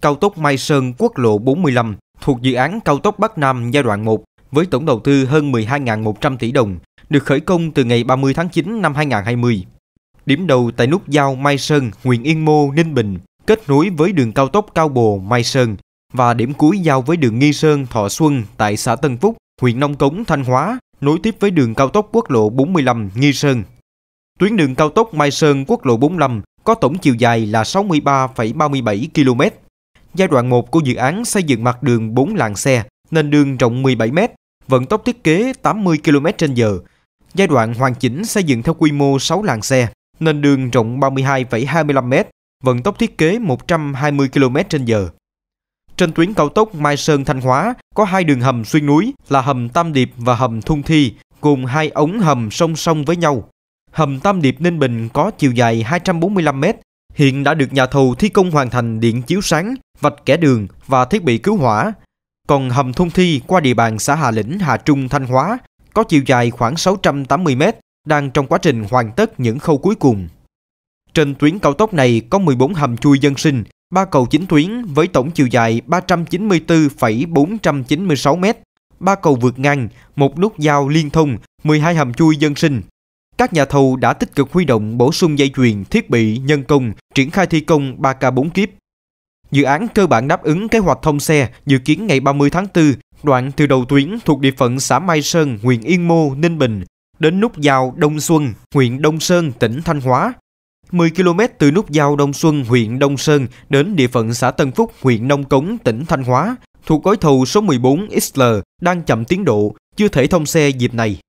cao tốc Mai Sơn quốc lộ 45 thuộc dự án cao tốc Bắc Nam giai đoạn 1 với tổng đầu tư hơn 12.100 tỷ đồng, được khởi công từ ngày 30 tháng 9 năm 2020. Điểm đầu tại nút giao Mai Sơn, huyện Yên Mô, Ninh Bình, kết nối với đường cao tốc Cao Bồ, Mai Sơn và điểm cuối giao với đường Nghi Sơn, Thọ Xuân tại xã Tân Phúc, huyện Nông Cống, Thanh Hóa, nối tiếp với đường cao tốc quốc lộ 45 Nghi Sơn. Tuyến đường cao tốc Mai Sơn quốc lộ 45 có tổng chiều dài là 63,37 km, Giai đoạn 1 của dự án xây dựng mặt đường 4 làng xe, nền đường rộng 17 m, vận tốc thiết kế 80 km/h. Giai đoạn hoàn chỉnh xây dựng theo quy mô 6 làng xe, nền đường rộng 32,25 m, vận tốc thiết kế 120 km/h. Trên tuyến cao tốc Mai Sơn Thanh Hóa có hai đường hầm xuyên núi là hầm Tam Điệp và hầm Thung Thi, cùng hai ống hầm song song với nhau. Hầm Tam Điệp Ninh Bình có chiều dài 245 m, hiện đã được nhà thầu thi công hoàn thành điện chiếu sáng vạch kẻ đường và thiết bị cứu hỏa. Còn hầm thông thi qua địa bàn xã Hà Lĩnh, Hà Trung, Thanh Hóa có chiều dài khoảng 680 m đang trong quá trình hoàn tất những khâu cuối cùng. Trên tuyến cao tốc này có 14 hầm chui dân sinh, 3 cầu chính tuyến với tổng chiều dài 394,496 m, 3 cầu vượt ngang, một nút giao liên thông, 12 hầm chui dân sinh. Các nhà thầu đã tích cực huy động bổ sung dây chuyền, thiết bị, nhân công, triển khai thi công 3K4 kiếp. Dự án cơ bản đáp ứng kế hoạch thông xe dự kiến ngày 30 tháng 4, đoạn từ đầu tuyến thuộc địa phận xã Mai Sơn, huyện Yên Mô, Ninh Bình, đến nút giao Đông Xuân, huyện Đông Sơn, tỉnh Thanh Hóa. 10 km từ nút giao Đông Xuân, huyện Đông Sơn đến địa phận xã Tân Phúc, huyện Nông Cống, tỉnh Thanh Hóa, thuộc gói thầu số 14 XL đang chậm tiến độ, chưa thể thông xe dịp này.